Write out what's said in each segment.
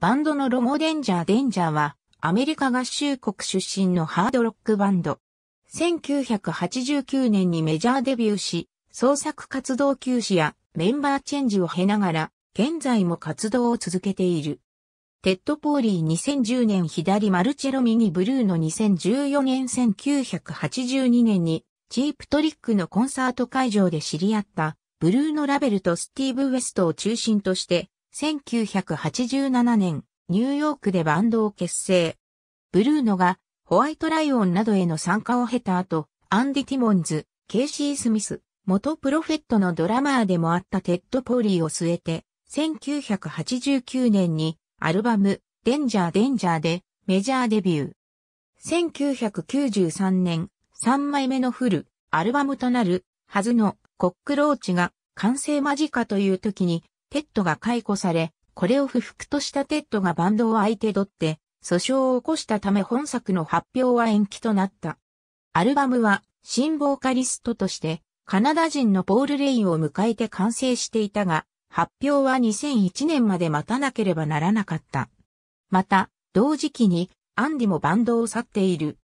バンドのロモデンジャーデンジャーは、アメリカ合衆国出身のハードロックバンド。1989年にメジャーデビューし、創作活動休止やメンバーチェンジを経ながら、現在も活動を続けている。テッド・ポーリー2010年左マルチェロミニブルーの2014年1982年にチープトリックのコンサート会場で知り合ったブルーのラベルとスティーブ・ウェストを中心として1987年、ニューヨークでバンドを結成。ブルーノがホワイトライオンなどへの参加を経た後、アンディ・ティモンズ、ケイシー・スミス、元プロフェットのドラマーでもあったテッド・ポーリーを据えて、1989年にアルバム、デンジャー・デンジャーでメジャーデビュー。1993年、3枚目のフル、アルバムとなる、はずの、コックローチが完成間近という時に、テッドが解雇され、これを不服としたテッドがバンドを相手取って、訴訟を起こしたため本作の発表は延期となった。アルバムは、新ボーカリストとして、カナダ人のポール・レインを迎えて完成していたが、発表は2001年まで待たなければならなかった。また、同時期に、アンディもバンドを去っている。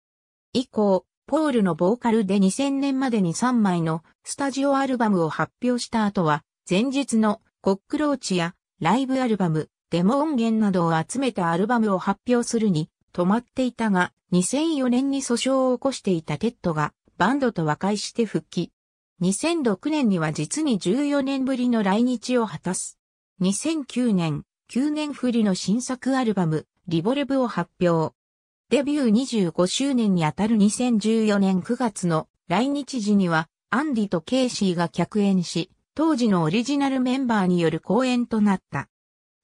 以降、ポールのボーカルで2000年までに3枚のスタジオアルバムを発表した後は、前日のコックローチやライブアルバム、デモ音源などを集めたアルバムを発表するに止まっていたが、2004年に訴訟を起こしていたテッドがバンドと和解して復帰。2006年には実に14年ぶりの来日を果たす。2009年、9年振りの新作アルバム、リボルブを発表。デビュー25周年にあたる2014年9月の来日時には、アンディとケイシーが客演し、当時のオリジナルメンバーによる公演となった。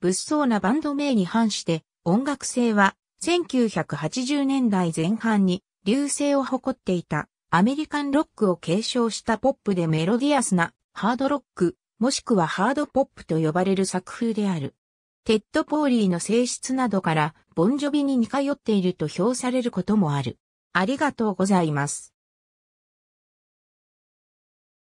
物騒なバンド名に反して、音楽性は1980年代前半に流星を誇っていたアメリカンロックを継承したポップでメロディアスなハードロック、もしくはハードポップと呼ばれる作風である。テッド・ポーリーの性質などからボンジョビに似通っていると評されることもある。ありがとうございます。